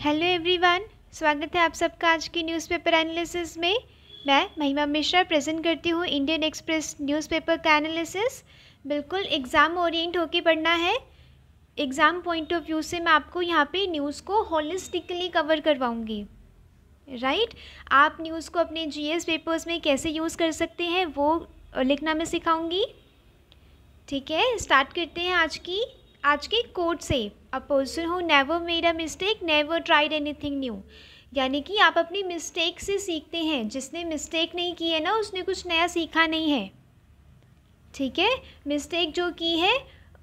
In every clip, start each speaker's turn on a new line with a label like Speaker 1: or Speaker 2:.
Speaker 1: Hello everyone स्वागत है आप सबका आज की न्यूज़पेपर एनालिसिस में मैं महिमा मिश्रा प्रेजेंट करती हूँ इंडियन एक्सप्रेस न्यूज़पेपर का एनालिसिस बिल्कुल एग्ज़ाम ओरिएंट होके पढ़ना है एग्ज़ाम पॉइंट ऑफ व्यू से मैं आपको यहाँ पे न्यूज़ को होलिस्टिकली कवर करवाऊँगी राइट आप न्यूज़ को अपने जी पेपर्स में कैसे यूज़ कर सकते हैं वो लिखना मैं सिखाऊँगी ठीक है स्टार्ट करते हैं आज की आज के कोर्ट से a person who never made a mistake never tried anything new यानी कि आप अपनी मिस्टेक से सीखते हैं जिसने मिस्टेक नहीं की है ना उसने कुछ नया सीखा नहीं है ठीक है मिस्टेक जो की है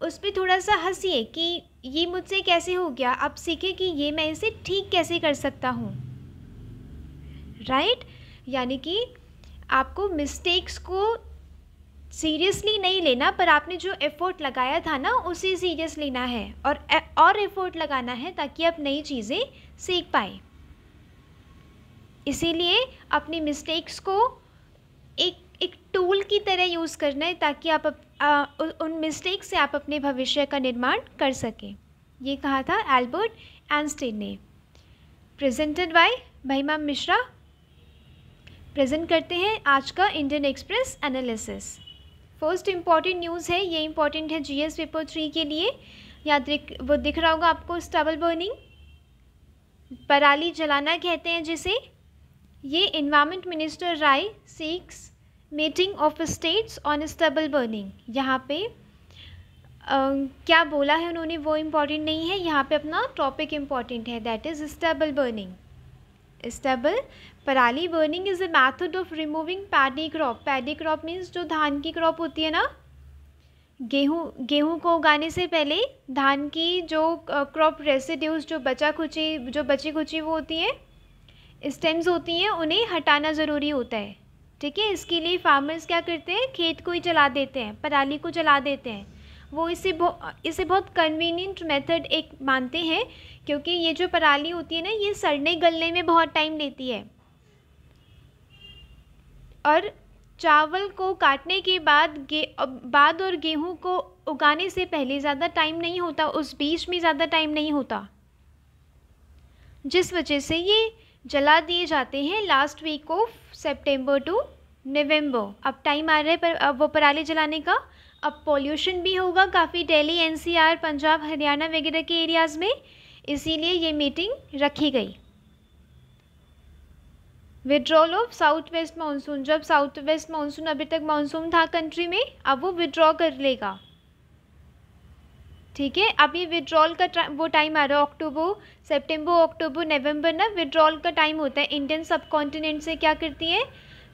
Speaker 1: उस पर थोड़ा सा हंसीए कि ये मुझसे कैसे हो गया अब सीखे कि ये मैं इसे ठीक कैसे कर सकता हूँ राइट right? यानी कि आपको मिस्टेक्स को सीरियसली नहीं लेना पर आपने जो एफ़ोर्ट लगाया था ना उसे सीरियस लेना है और और एफ़ोर्ट लगाना है ताकि आप नई चीज़ें सीख पाए इसीलिए अपनी मिस्टेक्स को एक एक टूल की तरह यूज़ करना है ताकि आप अप, आ, उ, उन मिस्टेक से आप अपने भविष्य का निर्माण कर सकें ये कहा था एल्बर्ट एंस्टीन ने प्रेजेंटेड बाय महिमा मिश्रा प्रेजेंट करते हैं आज का Indian Express analysis first important news है ये इम्पॉर्टेंट है एस पेपर थ्री के लिए याद वो दिख रहा होगा आपको स्टबल बर्निंग पराली जलाना कहते हैं जिसे ये environment minister Rai seeks meeting of states on stubble burning यहाँ पे आ, क्या बोला है उन्होंने वो इम्पॉर्टेंट नहीं है यहाँ पे अपना टॉपिक इम्पॉर्टेंट है that is stubble burning stubble पराली burning is a method of removing paddy crop paddy crop means जो धान की क्रॉप होती है ना गेहूँ गेहूँ को उगाने से पहले धान की जो क्रॉप रेसिड्यूज जो बचा खुची जो बची खुची वो होती है स्टेम्स होती हैं उन्हें हटाना ज़रूरी होता है ठीक है इसके लिए फार्मर्स क्या करते हैं खेत को ही जला देते हैं पराली को जला देते हैं वो इसे बहुत इसे बहुत कन्वीनियंट मेथड एक मानते हैं क्योंकि ये जो पराली होती है ना ये सड़ने गलने में बहुत टाइम लेती है और चावल को काटने के बाद गे बाद और गेहूं को उगाने से पहले ज़्यादा टाइम नहीं होता उस बीच में ज़्यादा टाइम नहीं होता जिस वजह से ये जला दिए जाते हैं last week of September to November अब टाइम आ रहा है पर अब वो पराली जलाने का अब पॉल्यूशन भी होगा काफ़ी दिल्ली एनसीआर पंजाब हरियाणा वगैरह के एरियाज़ में इसीलिए ये मीटिंग रखी गई withdrawal of south west monsoon जब साउथ वेस्ट मानसून अभी तक मानसून था कंट्री में अब वो विड्रॉ कर लेगा ठीक है अब ये विड्रॉल का वो टाइम आ रहा है अक्टूबर सितंबर अक्टूबर नवंबर ना विड्रॉल का टाइम होता है इंडियन सब कॉन्टिनेंट से क्या करती है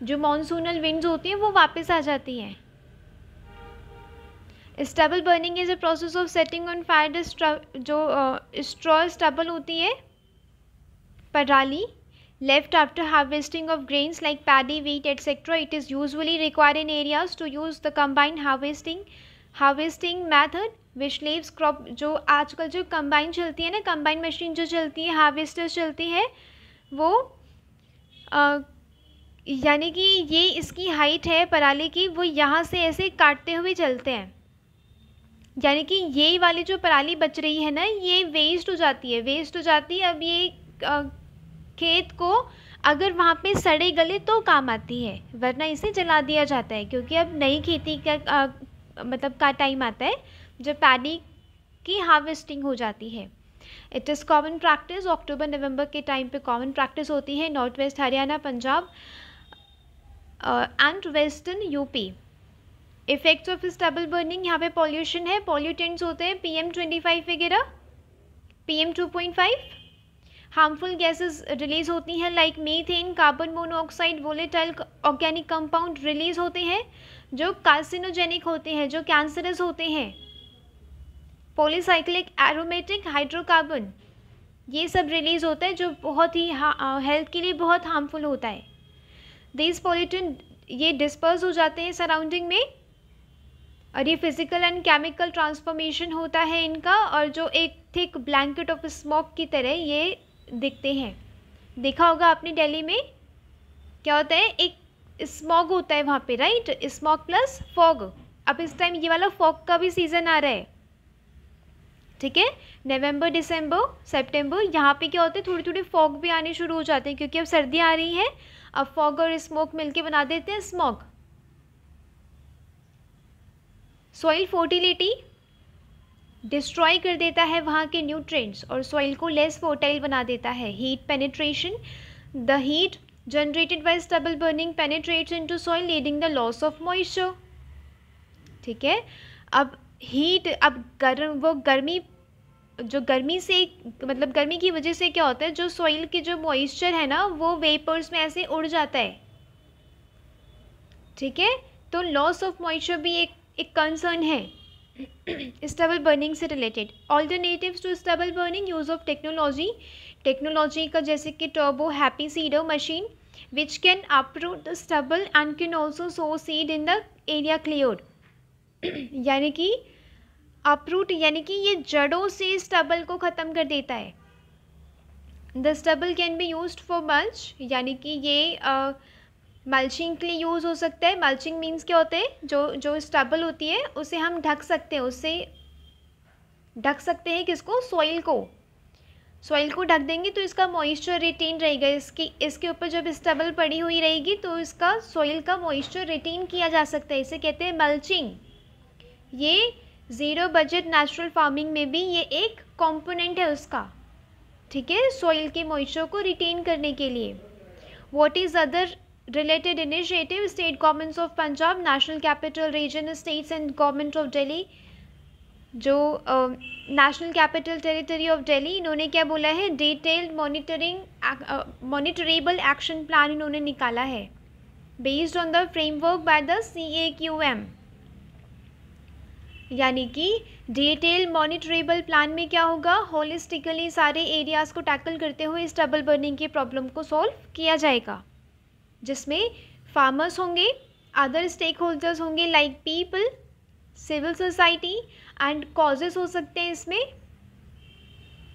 Speaker 1: जो मानसूनल विंड्स होती हैं वो वापस आ जाती हैं stubble burning is a process of setting on fire जो स्ट्रॉ uh, स्टेबल होती है पराली left after harvesting of grains like paddy wheat etcetera it is usually require in areas to use the combined harvesting harvesting method which leaves crop जो आजकल जो combine चलती है ना कम्बाइन मशीन जो चलती है हार्वेस्टर चलती है वो uh, यानी कि ये इसकी हाइट है पराली की वो यहाँ से ऐसे काटते हुए चलते हैं यानी कि ये वाली जो पराली बच रही है ना ये वेस्ट हो जाती है वेस्ट हो जाती है अब ये खेत को अगर वहाँ पे सड़े गले तो काम आती है वरना इसे जला दिया जाता है क्योंकि अब नई खेती का आ, मतलब का टाइम आता है जब पानी की हार्वेस्टिंग हो जाती है it is common practice October November के टाइम पे कॉमन प्रैक्टिस होती है north west Haryana Punjab and western UP effects of stubble burning यहाँ पे पॉल्यूशन है पॉल्यूटेंट्स होते हैं पीएम ट्वेंटी फाइव वगैरह PM two point five harmful gases release होती हैं like methane carbon monoxide volatile organic compound release होते हैं जो कार्सिनोजेनिक होते हैं जो कैंसरस होते हैं पोलिसाइक्लिक एरोमेटिक हाइड्रोकार्बन ये सब रिलीज होता है जो बहुत ही हेल्थ uh, के लिए बहुत हार्मफुल होता है दिस पॉल्यूटेंट ये डिस्पर्स हो जाते हैं सराउंडिंग में और ये फिज़िकल एंड केमिकल ट्रांसफॉर्मेशन होता है इनका और जो एक थिक ब्लैंकेट ऑफ स्मोक की तरह ये दिखते हैं देखा होगा आपने दिल्ली में क्या होता है एक स्मॉग होता है वहाँ पे राइट स्मॉग प्लस फॉग अब इस टाइम ये वाला फॉग का भी सीज़न आ रहा है ठीक है नवंबर दिसंबर सितंबर यहाँ पे क्या होते हैं थोड़े थोड़े फॉग भी आने शुरू हो जाते हैं क्योंकि अब सर्दियाँ आ रही हैं अब फॉग और स्मोक मिलके बना देते हैं स्मोक सॉइल फर्टिलिटी डिस्ट्रॉय कर देता है वहाँ के न्यूट्रिएंट्स और सॉइल को लेस फोर्टाइल बना देता है heat penetration the heat generated by stubble burning penetrates into soil leading the loss of moisture ठीक है अब हीट अब गर्म वो गर्मी जो गर्मी से मतलब गर्मी की वजह से क्या होता है जो सॉइल की जो मॉइस्चर है ना वो वेपर्स में ऐसे उड़ जाता है ठीक है तो लॉस ऑफ मॉइस्चर भी एक एक कंसर्न है स्टबल बर्निंग से related alternative to stubble burning use of technology technology का जैसे कि turbo happy seeder machine which can uproot the stubble and can also sow seed in the area cleared यानी कि अप्रूट यानी कि ये जड़ों से स्टबल को ख़त्म कर देता है the stubble can be use for mulch यानी कि ये uh, मल्चिंग के लिए यूज़ हो सकता है मल्चिंग मीन्स क्या होते हैं जो जो स्टबल होती है उसे हम ढक सकते हैं उससे ढक सकते हैं किसको सॉइल को सॉइल को ढक देंगे तो इसका मॉइस्चर रिटेन रहेगा इसकी इसके ऊपर जब स्टबल पड़ी हुई रहेगी तो इसका सॉइल का मॉइस्चर रिटेन किया जा सकता है इसे कहते हैं मल्चिंग ये ज़ीरो बजट नेचुरल फार्मिंग में भी ये एक कंपोनेंट है उसका ठीक है सॉइल के मॉइस्चर को रिटेन करने के लिए what is other related initiative, state governments of Punjab, national capital region states and government of Delhi जो National Capital Territory of Delhi इन्होंने क्या बोला है detailed monitoring monitorable action plan इन्होंने निकाला है based on the framework by the C A Q M यानी कि डिटेल मॉनिटरेबल प्लान में क्या होगा होलिस्टिकली सारे एरियाज़ को टैकल करते हुए इस डबल बर्निंग के प्रॉब्लम को सॉल्व किया जाएगा जिसमें फार्मर्स होंगे अदर स्टेक होल्डर्स होंगे like people civil society and causes हो सकते हैं इसमें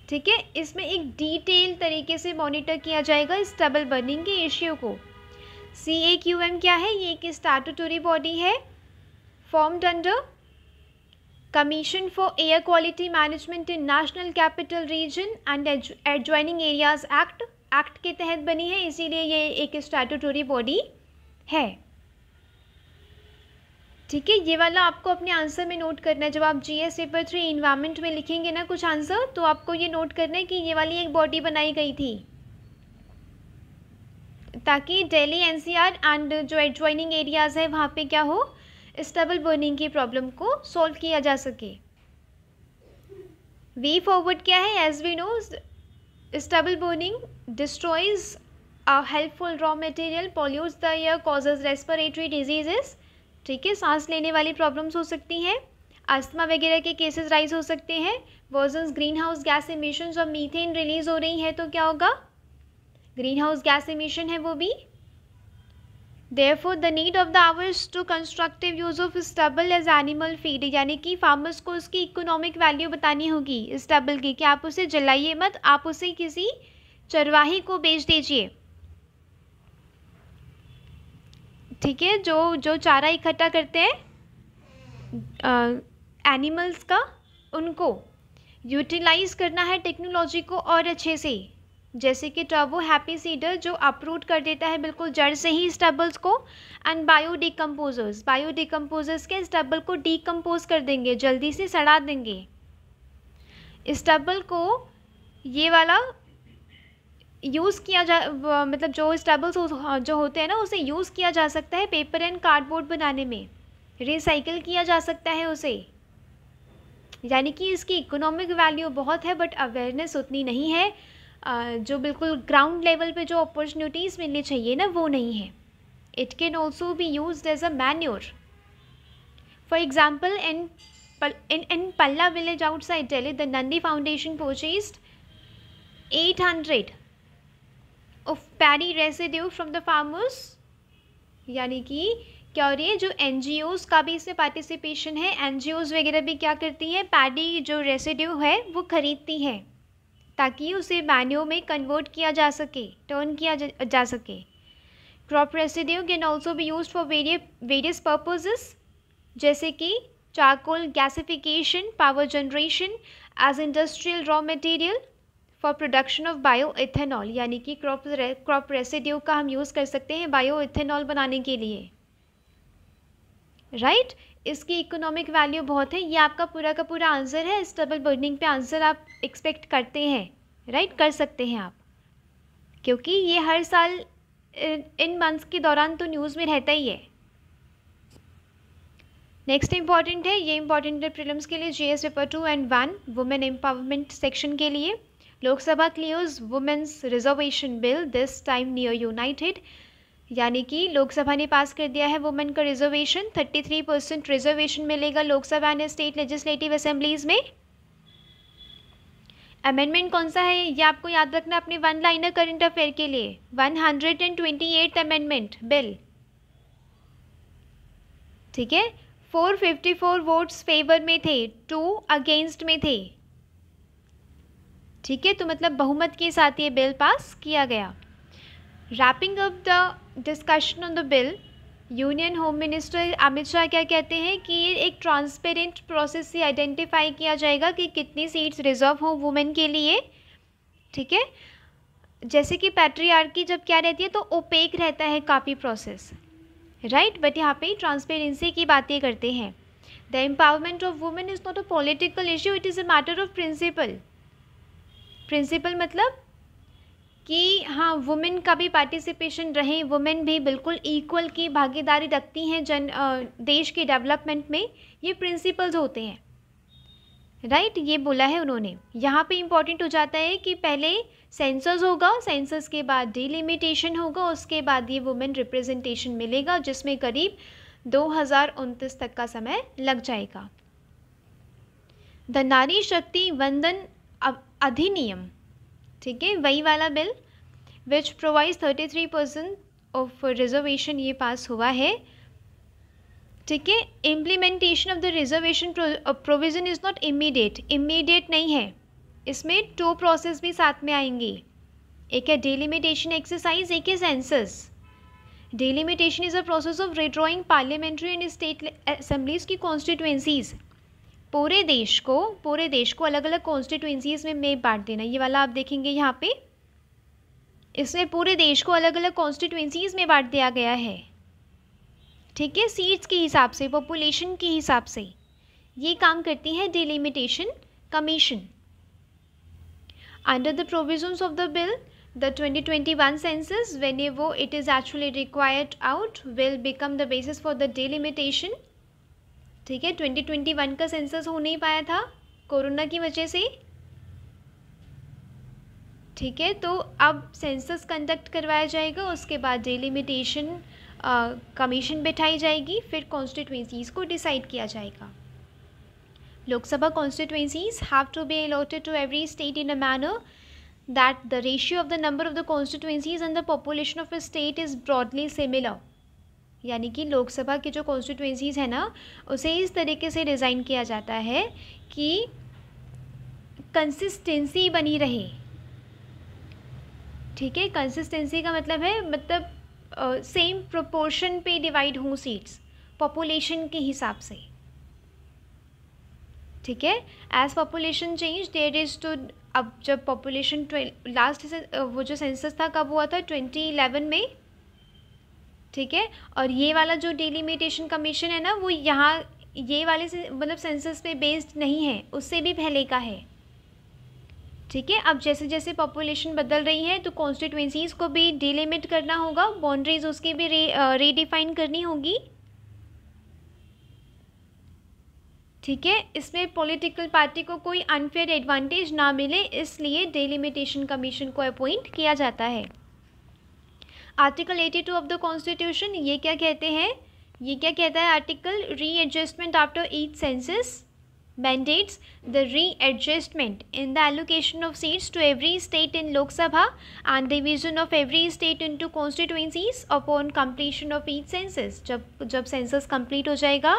Speaker 1: ठीक है इसमें एक डिटेल तरीके से मॉनिटर किया जाएगा इस डबल बर्निंग के इश्यू को सी ए क्यू एम क्या है ये एक स्टैटूटरी बॉडी है formed under for air quality management in national capital region and and areas act act act के तहत बनी है इसीलिए ये एक स्टैटूटोरी बॉडी है ठीक है ये वाला आपको अपने आंसर में नोट करना है जब आप G S paper three environment में लिखेंगे ना कुछ आंसर तो आपको ये नोट करना है कि ये वाली एक बॉडी बनाई गई थी ताकि दिल्ली एनसीआर एंड जो एडजॉइनिंग एरियाज़ है वहाँ पे क्या हो स्टेबल बर्निंग की प्रॉब्लम को सॉल्व किया जा सके वी फॉरवर्ड क्या है as we know stubble burning destroys a helpful raw material pollutes the air causes respiratory diseases ठीक है सांस लेने वाली प्रॉब्लम्स हो सकती हैं अस्थमा वगैरह के केसेस राइज हो सकते हैं वर्जन ग्रीन हाउस गैस इमिशन और मीथेन रिलीज हो रही है तो क्या होगा ग्रीन हाउस गैस इमिशन है वो भी therefore the need of the hours to constructive use of stubble as animal feed यानी कि फार्मर्स को उसकी इकोनॉमिक वैल्यू बतानी होगी स्टबल की कि आप उसे जलाइए मत आप उसे किसी चरवाही को बेच दीजिए ठीक है जो जो चारा इकट्ठा करते हैं एनिमल्स का उनको यूटिलाइज करना है टेक्नोलॉजी को और अच्छे से जैसे कि टर्बो हैप्पी सीडर जो अपरूट कर देता है बिल्कुल जड़ से ही स्टबल्स को and bio decomposers bio decomposers के स्टबल को डिकम्पोज कर देंगे जल्दी से सड़ा देंगे स्टबल को ये वाला यूज़ किया जा मतलब जो स्टेबल्स हाँ, जो होते हैं ना उसे यूज़ किया जा सकता है पेपर एंड कार्डबोर्ड बनाने में रिसाइकिल किया जा सकता है उसे यानी कि इसकी इकोनॉमिक वैल्यू बहुत है बट अवेयरनेस उतनी नहीं है जो बिल्कुल ग्राउंड लेवल पे जो अपॉर्चुनिटीज़ मिलनी चाहिए ना वो नहीं है it can also be use as a manure for example in in Palla village outside Delhi the Nandi foundation purchased eight hundred of paddy residue from the farmers यानी कि क्या हो रही है जो एन का भी इसमें पार्टिसिपेशन है एन वगैरह भी क्या करती हैं पैडी जो रेसिड्यू है वो खरीदती हैं ताकि उसे मैन्यू में कन्वर्ट किया जा सके टर्न किया जा, जा सके क्रॉप रेसिड्यू कैन ऑल्सो भी यूज फॉर वेरिय वेरियस पर्पजेस जैसे कि charcoal gasification power generation as industrial raw material for production of bio ethanol यानी कि क्रॉप क्रॉप रेसिड्यू का हम यूज़ कर सकते हैं बायो इथेनॉल बनाने के लिए राइट right? इसकी इकोनॉमिक वैल्यू बहुत है ये आपका पूरा का पूरा आंसर है इस डबल बर्निंग पे आंसर आप एक्सपेक्ट करते हैं राइट right? कर सकते हैं आप क्योंकि ये हर साल इन मंथ्स के दौरान तो न्यूज़ में रहता ही है नेक्स्ट इंपॉर्टेंट है ये इंपॉर्टेंट है प्रिलम्स के लिए GS paper two and one women empowerment section के लिए Lok Sabha clears women's reservation bill this time near united यानी कि लोकसभा ने पास कर दिया है वुमेन का रिजर्वेशन 33 परसेंट रिजर्वेशन मिलेगा Lok Sabha and state legislative assemblies में अमेंडमेंट कौन सा है ये आपको याद रखना अपने वन लाइनर करंट अफेयर के लिए 128 अमेंडमेंट बिल ठीक है 454 वोट्स फेवर में थे टू अगेंस्ट में थे ठीक है तो मतलब बहुमत के साथ ये बिल पास किया गया wrapping up the discussion on the bill union home minister Amit Shah क्या कहते हैं कि ये एक ट्रांसपेरेंट प्रोसेस से आइडेंटिफाई किया जाएगा कि कितनी सीट्स रिजर्व हों वुमेन के लिए ठीक है जैसे कि पैट्रीआर्की जब क्या रहती है तो ओपेक रहता है काफ़ी प्रोसेस राइट बट यहाँ पे ट्रांसपेरेंसी की बातें करते हैं the empowerment of women is not a political issue it is a matter of principle principle मतलब कि हाँ वुमेन का भी पार्टिसिपेशन रहे वुमेन भी बिल्कुल इक्वल की भागीदारी रखती हैं जन देश के डेवलपमेंट में ये प्रिंसिपल्स होते हैं राइट right? ये बोला है उन्होंने यहाँ पे इम्पॉर्टेंट हो जाता है कि पहले सेंसस होगा सेंसस के बाद डिलिमिटेशन होगा उसके बाद ये वुमेन रिप्रेजेंटेशन मिलेगा जिसमें करीब दो तक का समय लग जाएगा द नारी शक्ति वंदन अधिनियम ठीक है वही वाला bill which provide thirty three percent of reservation ये पास हुआ है ठीक है implementation of the reservation provision is not immediate immediate नहीं है इसमें टू प्रोसेस भी साथ में आएंगी एक है डिलिमिटेशन एक्सरसाइज एक है census delimitation is a process of redrawing parliamentary and state assemblies की कॉन्स्टिट्यूंसीज़ पूरे देश को पूरे देश को अलग अलग कॉन्स्टिट्यूंसीज में में बांट देना ये वाला आप देखेंगे यहाँ पे इसमें पूरे देश को अलग अलग कॉन्स्टिट्यूंसीज में बांट दिया गया है ठीक है सीट्स के हिसाब से पॉपुलेशन के हिसाब से ये काम करती है delimitation commission under the provisions of the bill the 2021 a वो it is actually required out will become the basis for the delimitation ठीक है ट्वेंटी ट्वेंटी वन का सेंसस हो नहीं पाया था कोरोना की वजह से ठीक है तो अब सेंसस कंडक्ट करवाया जाएगा उसके बाद डेलिमिटेशन कमीशन बैठाई जाएगी फिर कॉन्स्टिट्युएंसीज़ को डिसाइड किया जाएगा Lok Sabha constituencies have to be allotted to every state in a manner that the ratio of the number of the constituencies and the population of a state is broadly similar यानी कि लोकसभा की जो कॉन्स्टिट्यूंसीज़ हैं ना उसे इस तरीके से डिज़ाइन किया जाता है कि कंसिस्टेंसी बनी रहे ठीक है कंसिस्टेंसी का मतलब है मतलब सेम प्रोपोर्शन पे डिवाइड हों सीट्स पॉपुलेशन के हिसाब से ठीक है as population change there is to अब जब पॉपुलेशन लास्ट वो जो सेंसस था कब हुआ था ट्वेंटी इलेवन में ठीक है और ये वाला जो डिलिमिटेशन कमीशन है ना वो यहाँ ये वाले से मतलब सेंसस पे बेस्ड नहीं है उससे भी पहले का है ठीक है अब जैसे जैसे पॉपुलेशन बदल रही है तो कॉन्स्टिट्यूंसीज़ को भी डिलिमिट करना होगा बाउंड्रीज उसकी भी रे करनी होगी ठीक है इसमें पॉलिटिकल पार्टी को कोई अनफेयर एडवांटेज ना मिले इसलिए डिलिमिटेशन कमीशन को अपॉइंट किया जाता है article eighty two of the constitution ये क्या कहते हैं ये क्या कहता है article readjustment after eight census mandates the readjustment in the allocation of seats to every state in Lok Sabha and division of every state into constituencies upon completion of eight census जब जब census complete हो जाएगा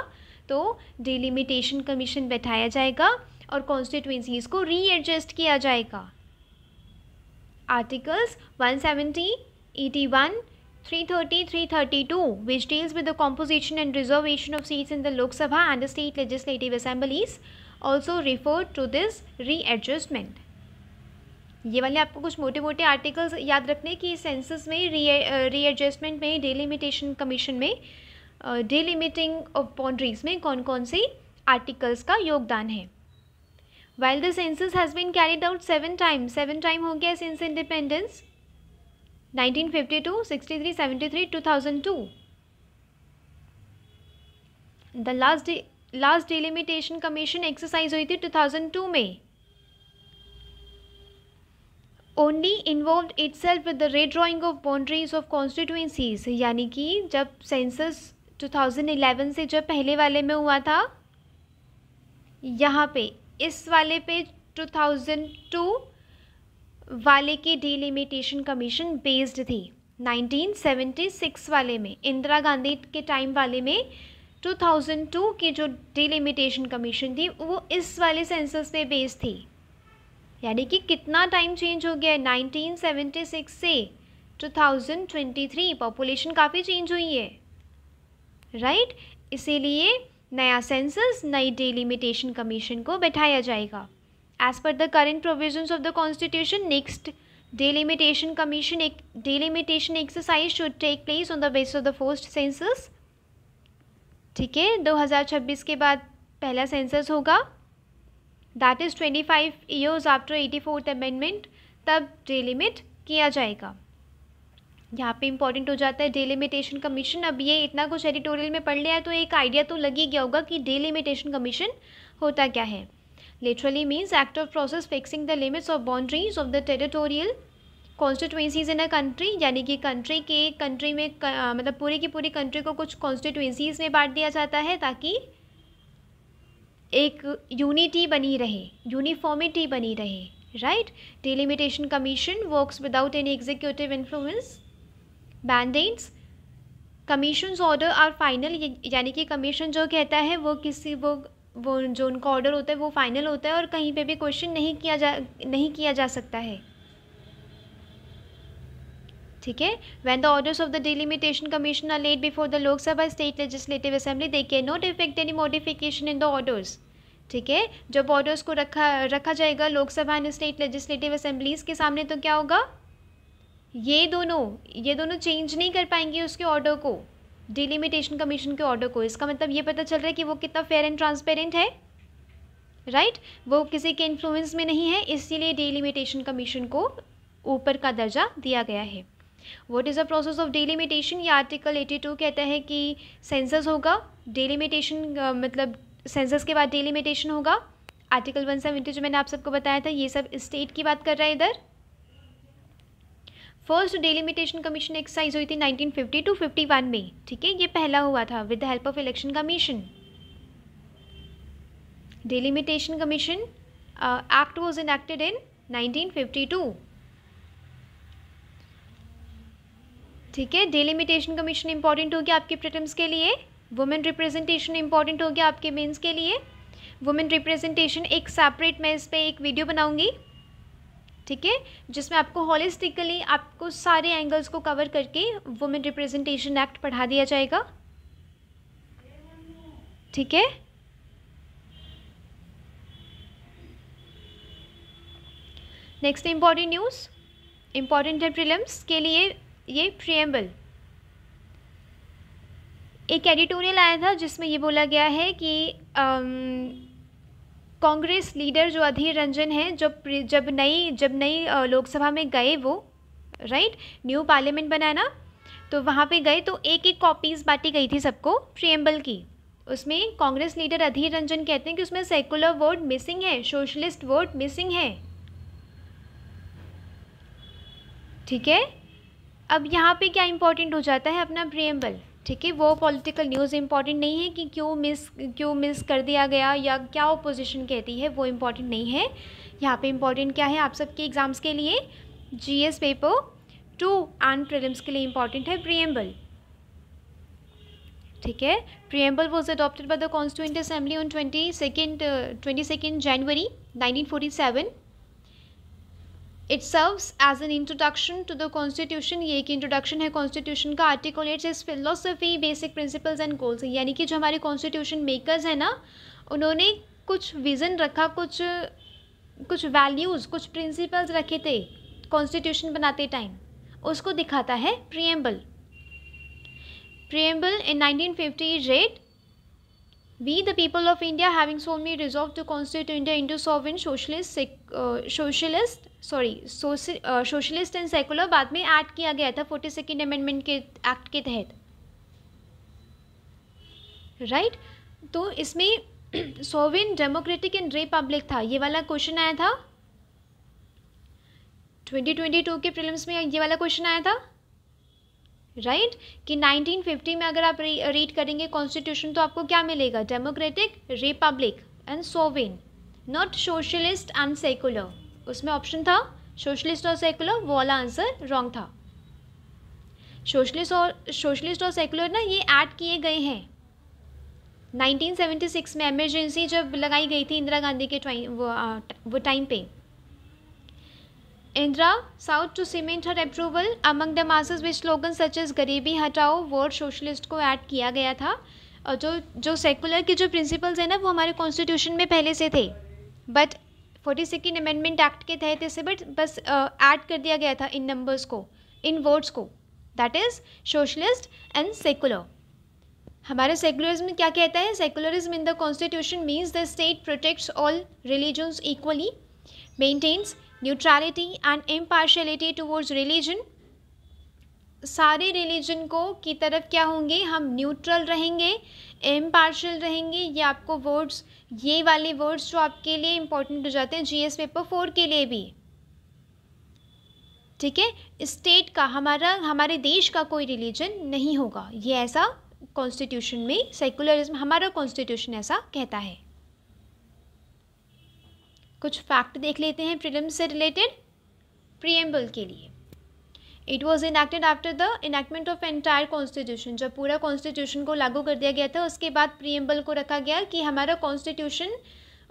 Speaker 1: तो delimitation commission बैठाया जाएगा और constituencies को री एडजस्ट किया जाएगा articles one seventy 81 330 332 which deals with the composition and reservation of seats in the Lok Sabha and the state legislative assemblies also referred to this readjustment ये वाले आपको कुछ मोटे मोटे आर्टिकल्स याद रखने कि सेंसस में रीएडजस्टमेंट में डिलिमिटेशन कमीशन में डिलिमिटिंग ऑफ बाउंड्रीज में कौन कौन से आर्टिकल्स का योगदान है while the census has been carried out seven time seven time हो गया since independence the last last delimitation commission exercise हुई थी 2002 में only involve itself with the redrawing of boundaries of constituencies यानी कि जब सेंसस 2011 से जब पहले वाले में हुआ था यहाँ पे इस वाले पे 2002 वाले की डिलिमिटेशन कमीशन बेस्ड थी 1976 वाले में इंदिरा गांधी के टाइम वाले में 2002 की जो डिलिमिटेशन कमीशन थी वो इस वाले सेंसस पे बेस्ड थी यानी कि कितना टाइम चेंज हो गया है 1976 से 2023 पॉपुलेशन काफ़ी चेंज हुई है राइट right? इसीलिए नया सेंसस नई डिलिमिटेशन कमीशन को बैठाया जाएगा as per the current provisions of the constitution next delimitation commission delimitation exercise should take place on the basis of the first census ठीक है 2026 के बाद पहला सेंसस होगा that is 25 five years after eighty fourth amendment तब delimit किया जाएगा यहाँ पे इंपॉर्टेंट हो जाता है डेलिमिटेशन कमीशन अब ये इतना कुछ एडिटोरियल में पढ़ लिया है तो एक आइडिया तो लग ही गया होगा कि डेलिमिटेशन कमीशन होता क्या है Literally means active process fixing the limits of boundaries of the territorial constituencies in a country यानी कि कंट्री के कंट्री में मतलब पूरी की पूरी कंट्री को कुछ कॉन्स्टिट्युएंसीज में बांट दिया जाता है ताकि एक यूनिटी बनी रहे यूनिफॉर्मिटी बनी रहे right delimitation commission works without any executive influence mandates commission order are final यानी कि कमीशन जो कहता है वो किसी वो वो जो उनका ऑर्डर होता है वो फाइनल होता है और कहीं पे भी क्वेश्चन नहीं किया जा नहीं किया जा सकता है ठीक है when the orders of the delimitation commission are laid before the Lok Sabha state legislative assembly they cannot effect any modification in the orders ठीक है जब ऑर्डर्स को रखा रखा जाएगा Lok Sabha and state legislative assemblies के सामने तो क्या होगा ये दोनों ये दोनों चेंज नहीं कर पाएंगे उसके ऑर्डर को डिलिमिटेशन कमीशन के ऑर्डर को इसका मतलब ये पता चल रहा है कि वो कितना फेयर एंड ट्रांसपेरेंट है राइट right? वो किसी के इन्फ्लुएंस में नहीं है इसीलिए डिलिमिटेशन कमीशन को ऊपर का दर्जा दिया गया है what is the process of delimitation ये आर्टिकल एटी टू कहता है कि सेंसस होगा डिलिमिटेशन मतलब सेंसस के बाद डिलिमिटेशन होगा आर्टिकल वन सेवेंटी जो मैंने आप सबको बताया था ये सब स्टेट की बात कर रहा है इधर फर्स्ट डेलिमिटेशन कमीशन एक्सरसाइज हुई थी 1950 टू 51 में ठीक है ये पहला हुआ था with the help of election commission delimitation commission act was enacted in 1952 ठीक है डेलिमिटेशन कमीशन इंपॉर्टेंट हो गया आपके प्रिटम्स के लिए वुमेन रिप्रेजेंटेशन इंपॉर्टेंट हो गया आपके मेन्स के लिए वुमेन रिप्रेजेंटेशन एक सेपरेट मैं इस पर एक वीडियो बनाऊंगी ठीक है जिसमें आपको हॉलिस्टिकली आपको सारे एंगल्स को कवर करके वुमेन रिप्रेजेंटेशन एक्ट पढ़ा दिया जाएगा ठीक है नेक्स्ट इम्पॉर्टेंट न्यूज़ इम्पॉर्टेंट है प्रिलिम्स के लिए ये प्रियम्बल एक एडिटोरियल आया था जिसमें ये बोला गया है कि आम, um, कांग्रेस लीडर जो अधीर रंजन हैं जब जब नई जब नई लोकसभा में गए वो राइट न्यू पार्लियामेंट बनाना तो वहाँ पे गए तो एक एक कॉपीज़ बांटी गई थी सबको प्रियम्बल की उसमें कांग्रेस लीडर अधीर रंजन कहते हैं कि उसमें सेकुलर वोट मिसिंग है सोशलिस्ट वोट मिसिंग है ठीक है अब यहाँ पे क्या इंपॉर्टेंट हो जाता है अपना प्रियम्बल ठीक है वो पॉलिटिकल न्यूज़ इम्पॉर्टेंट नहीं है कि क्यों मिस क्यों मिस कर दिया गया या क्या ओपोजिशन कहती है वो इम्पॉर्टेंट नहीं है यहाँ पे इम्पॉर्टेंट क्या है आप सबके एग्ज़ाम्स के लिए GS paper two and prelims के लिए इम्पॉर्टेंट है प्रियम्बल ठीक है preamble was adopted by the constituent assembly on twenty second twenty second January nineteen forty seven it serves as an introduction to the constitution ये एक introduction है constitution का articulates its philosophy basic principles and goals यानी कि जो हमारे constitution makers हैं ना उन्होंने कुछ विज़न रखा कुछ कुछ वैल्यूज़ कुछ प्रिंसिपल्स रखे थे कॉन्स्टिट्यूशन बनाते टाइम उसको दिखाता है preamble preamble in nineteen fifty rate We, the people of India, having solemnly resolved to constitute India into sovereign socialist, uh, socialist, sorry, soci, uh, socialist and secular, baad mein add kiya gaya tha 42nd amendment ke act ke तहत right? to isme sovereign democratic and republic tha ye wala question aaya tha 2022 ke prelims mein ye wala question aaya tha right right? कि 1950 में अगर आप read करेंगे constitution तो आपको क्या मिलेगा democratic republic and sovereign not socialist and secular उसमें ऑप्शन था सोशलिस्ट और सेकुलर वो वाला आंसर रॉन्ग था सोशलिस्ट और सोशलिस्ट और सेकुलर ना ये ऐड किए गए हैं 1976 में एमरजेंसी जब लगाई गई थी इंदिरा गांधी के वो टाइम पे Indra South to cement her approval among the masses with slogans such as गरीबी हटाओ वर्ड सोशलिस्ट को ऐड किया गया था और जो जो सेकुलर के जो प्रिंसिपल्स हैं ना वो हमारे कॉन्स्टिट्यूशन में पहले से थे but forty second amendment act के तहत इसे बट बस ऐड uh, कर दिया गया था इन नंबर्स को इन वर्ड्स को that is socialist and secular हमारे सेकुलरिज्म क्या कहता है secularism in the constitution means the state protects all religions equally maintains neutrality and impartiality towards religion सारे रिलीजन को की तरफ क्या होंगे हम न्यूट्रल रहेंगे इम्पार्शल रहेंगे ये आपको वर्ड्स ये वाले वर्ड्स जो आपके लिए इम्पोर्टेंट हो जाते हैं जीएस पेपर फोर के लिए भी ठीक है स्टेट का हमारा हमारे देश का कोई रिलीजन नहीं होगा ये ऐसा कॉन्स्टिट्यूशन में सेकुलरिज्म हमारा कॉन्स्टिट्यूशन ऐसा कहता है कुछ फैक्ट देख लेते हैं प्रिलिम से रिलेटेड प्रियम्बल के लिए it was enacted after the enactment of entire constitution जब पूरा कॉन्स्टिट्यूशन को लागू कर दिया गया था उसके बाद प्रियम्बल को रखा गया कि हमारा कॉन्स्टिट्यूशन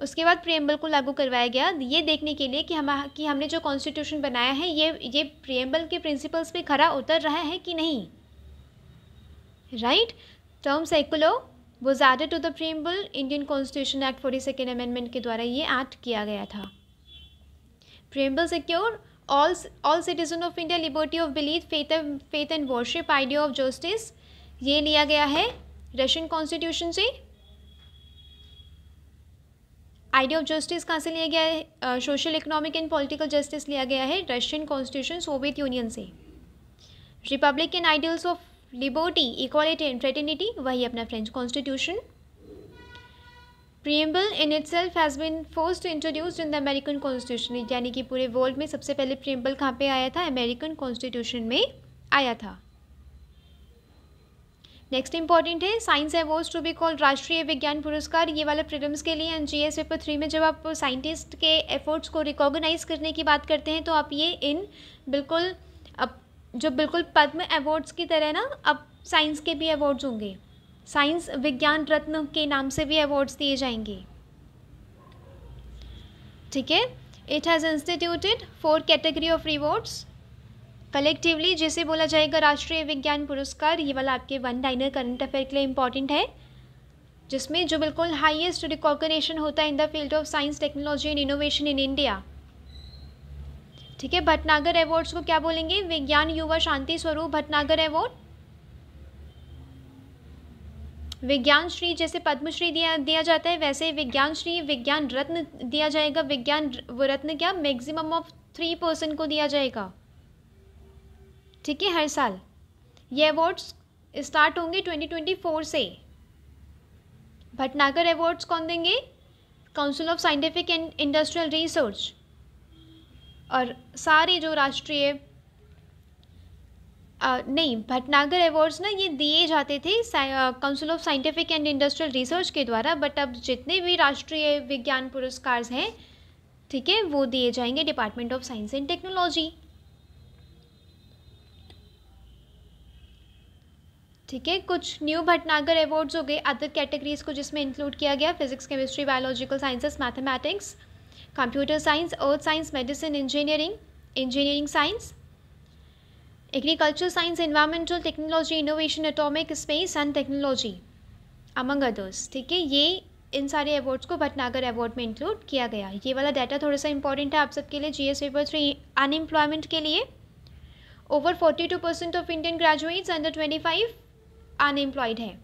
Speaker 1: उसके बाद प्रियम्बल को लागू करवाया गया ये देखने के लिए कि हम कि हमने जो कॉन्स्टिट्यूशन बनाया है ये ये प्रियम्बल के प्रिंसिपल्स पे खरा उतर रहा है कि नहीं right terms secular was added to the preamble Indian constitution act forty second amendment के द्वारा ये एक्ट किया गया था preamble secure all all citizen of India liberty of belief faith and faith and worship idea of ये लिया गया है रशियन कॉन्स्टिट्यूशन से आइडिया ऑफ जस्टिस कहाँ से लिया गया है social economic and political justice लिया गया है रशियन कॉन्स्टिट्यूशन सोवियत यूनियन से republic and ideals of liberty equality and fraternity वही अपना French constitution preamble in itself has been first introduced in the American constitution यानी कि पूरे world में सबसे पहले प्रियम्बल कहाँ पे आया था अमेरिकन कॉन्स्टिट्यूशन में आया था नेक्स्ट इंपॉर्टेंट है science awards to be called Rashtriya Vigyan पुरस्कार ये वाला प्रीलिम्स के लिए एंड जीएस पेपर थ्री में जब आप साइंटिस्ट के एफर्ट्स को रिकॉग्नाइज करने की बात करते हैं तो आप ये इन बिल्कुल जो बिल्कुल पद्म अवार्ड्स की तरह ना अब साइंस के भी अवार्ड्स होंगे साइंस विज्ञान रत्न के नाम से भी अवार्ड्स दिए जाएंगे ठीक है it has instituted four category of rewards collectively जिसे बोला जाएगा राष्ट्रीय विज्ञान पुरस्कार ये वाला आपके वन डाइनर करंट अफेयर के लिए इंपॉर्टेंट है जिसमें जो बिल्कुल हाईएस्ट रिकॉग्नेशन होता है in the field of science technology and innovation in India ठीक है भटनागर अवार्ड्स को क्या बोलेंगे विज्ञान युवा शांति स्वरूप भटनागर अवार्ड विज्ञान श्री जैसे पद्मश्री दिया दिया जाता है वैसे विज्ञान श्री विज्ञान रत्न दिया जाएगा विज्ञान रत्न क्या मैक्सिमम ऑफ थ्री परसेंट को दिया जाएगा ठीक है हर साल ये अवार्ड्स स्टार्ट होंगे 2024 से भटनागर अवार्ड्स कौन देंगे council of scientific and industrial research और सारे जो राष्ट्रीय नहीं भटनागर अवार्ड्स ना ये दिए जाते थे council of scientific and industrial research के द्वारा बट अब जितने भी राष्ट्रीय विज्ञान पुरस्कार हैं ठीक है वो दिए जाएंगे department of science and technology ठीक है कुछ न्यू भटनागर अवार्ड्स हो गए अदर कैटेगरीज को जिसमें इंक्लूड किया गया physics chemistry biological sciences mathematics computer science earth science medicine engineering engineering science agriculture science environmental technology innovation atomic space and technology among others ठीक है ये इन सारे अवार्ड्स को भटनागर अवार्ड में इंक्लूड किया गया ये वाला डाटा थोड़ा सा इंपॉर्टेंट है आप सबके लिए एस पेपर थ्री अनएम्प्लॉयमेंट के लिए over forty two percent of Indian graduates under twenty five unemployed है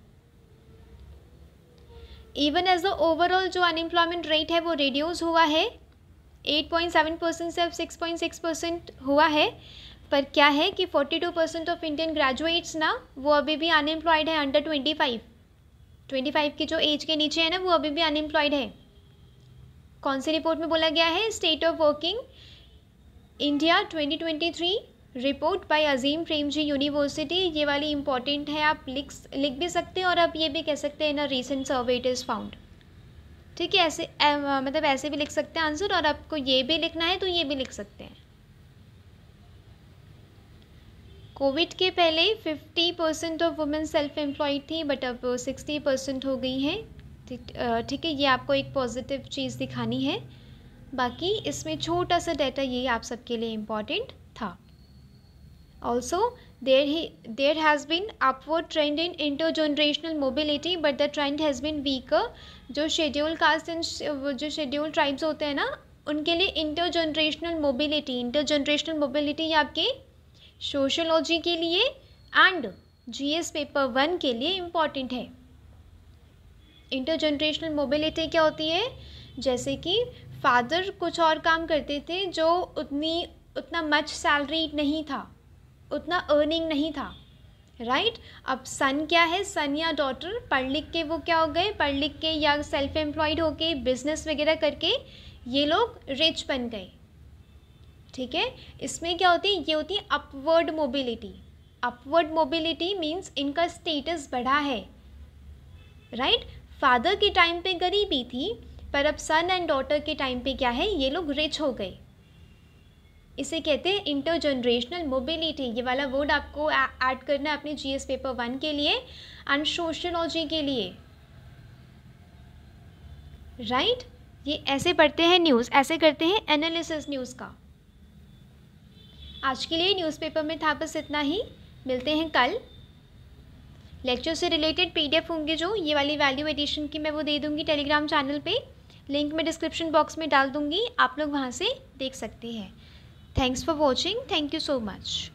Speaker 1: इवन एज द ओवरऑल जो अनएम्प्लॉयमेंट रेट है वो रिड्यूस हुआ है एट पॉइंट सेवन परसेंट से अब 6.6 परसेंट हुआ है पर क्या है कि forty two percent of Indian graduates ना वो अभी भी अनएम्प्लॉयड है under twenty five twenty five की जो एज के नीचे है ना वो अभी भी अनएम्प्लॉयड है कौन सी रिपोर्ट में बोला गया है state of working India twenty twenty three report by Azim Premji university ये वाली इंपॉर्टेंट है आप लिख लिख भी सकते हैं और आप ये भी कह सकते हैं ना recent survey it is found ठीक है ऐसे मतलब ऐसे भी लिख सकते हैं आंसर और आपको ये भी लिखना है तो ये भी लिख सकते हैं कोविड के पहले fifty percent of women self employed थी बट अब सिक्सटी परसेंट हो गई हैं ठीक है ये आपको एक पॉजिटिव चीज़ दिखानी है बाकी इसमें छोटा सा डाटा ये आप सबके लिए इम्पॉर्टेंट था also There, he, there has been upward trend in intergenerational mobility but the trend has been weaker जो शेड्यूल कास्ट एंड जो शेड्यूल ट्राइब्स होते हैं ना उनके लिए इंटरजनरेशनल मोबिलिटी इंटरजनरेशनल मोबिलिटी ये आपके सोशोलॉजी के लिए एंड जीएस पेपर वन के लिए इम्पॉर्टेंट है इंटरजनरेशनल मोबिलिटी क्या होती है जैसे कि फादर कुछ और काम करते थे जो उतनी उतना मच सैलरी नहीं था उतना अर्निंग नहीं था राइट right? अब सन क्या है सन या डॉटर पढ़ लिख के वो क्या हो गए पढ़ लिख के या सेल्फ एम्प्लॉयड होके बिजनेस वगैरह करके ये लोग रिच बन गए ठीक है इसमें क्या होती है ये होती है upward mobility upward mobility means इनका स्टेटस बढ़ा है राइट right? फादर के टाइम पे गरीबी थी पर अब सन एंड डॉटर के टाइम पे क्या है ये लोग रिच हो गए इसे कहते हैं इंटर जनरेशनल मोबिलिटी ये वाला वर्ड आपको ऐड करना है अपने जीएस पेपर वन के लिए एंड सोशोलॉजी के लिए राइट right? ये ऐसे पढ़ते हैं न्यूज़ ऐसे करते हैं एनालिसिस न्यूज़ का आज के लिए न्यूज़पेपर में था बस इतना ही मिलते हैं कल लेक्चर से रिलेटेड पीडीएफ होंगे जो ये वाली वैल्यू एडिशन की मैं वो दे दूँगी टेलीग्राम चैनल पे लिंक मैं डिस्क्रिप्शन बॉक्स में डाल दूँगी आप लोग वहाँ से देख सकते हैं Thanks for watching. Thank you so much.